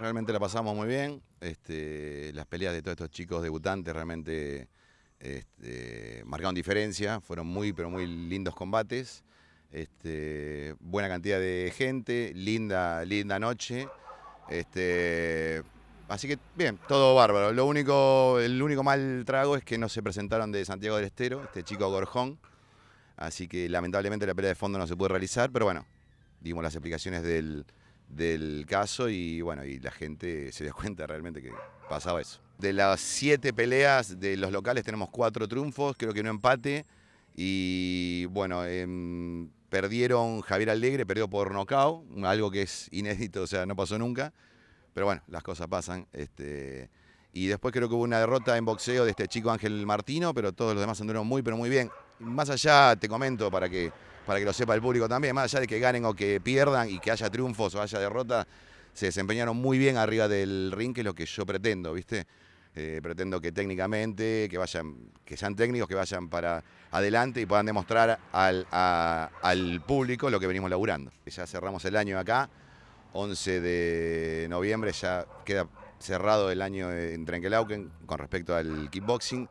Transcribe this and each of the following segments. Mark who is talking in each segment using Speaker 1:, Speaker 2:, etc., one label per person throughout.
Speaker 1: Realmente la pasamos muy bien. Este, las peleas de todos estos chicos debutantes realmente este, marcaron diferencia. Fueron muy, pero muy lindos combates. Este, buena cantidad de gente, linda, linda noche. así que bien, todo bárbaro. Lo único, el único mal trago es que no se presentaron de Santiago del Estero, este chico Gorjón. Así que lamentablemente la pelea de fondo no se pudo realizar, pero bueno, dimos las explicaciones del, del caso y bueno, y la gente se dio cuenta realmente que pasaba eso. De las siete peleas de los locales tenemos cuatro triunfos, creo que no empate. Y bueno, em, perdieron Javier Alegre, perdió por nocao, algo que es inédito, o sea, no pasó nunca. Pero bueno, las cosas pasan. Este, y después creo que hubo una derrota en boxeo de este chico Ángel Martino, pero todos los demás andaron muy, pero muy bien. Más allá, te comento para que para que lo sepa el público también, más allá de que ganen o que pierdan y que haya triunfos o haya derrotas, se desempeñaron muy bien arriba del ring, que es lo que yo pretendo, ¿viste? Eh, pretendo que técnicamente, que vayan, que sean técnicos, que vayan para adelante y puedan demostrar al, al público lo que venimos laburando. Ya cerramos el año acá, 11 de noviembre ya queda cerrado el año en Trenkelauken con respecto al kickboxing.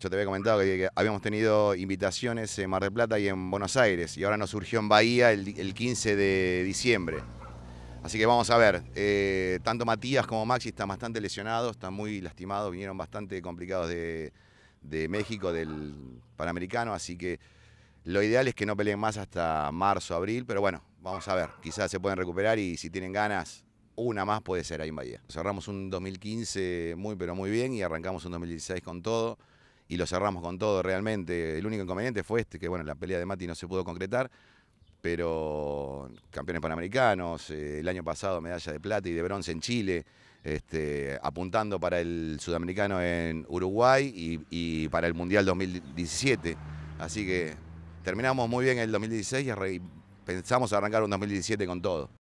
Speaker 1: Yo te había comentado que, habíamos tenido invitaciones en Mar del Plata y en Buenos Aires, y ahora nos surgió en Bahía el, 15 de diciembre. Así que vamos a ver, eh, tanto Matías como Maxi están bastante lesionados, están muy lastimados, vinieron bastante complicados de, de México, del Panamericano, así que lo ideal es que no peleen más hasta marzo, abril, pero bueno, vamos a ver, quizás se pueden recuperar y si tienen ganas, una más puede ser ahí en Bahía. Cerramos un 2015 muy pero muy bien y arrancamos un 2016 con todo y lo cerramos con todo realmente. El único inconveniente fue este, que bueno, la pelea de Mati no se pudo concretar, pero campeones panamericanos, eh, el año pasado medalla de plata y de bronce en Chile, este, apuntando para el sudamericano en Uruguay y, y, para el Mundial 2017. Así que terminamos muy bien el 2016 y pensamos arrancar un 2017 con todo.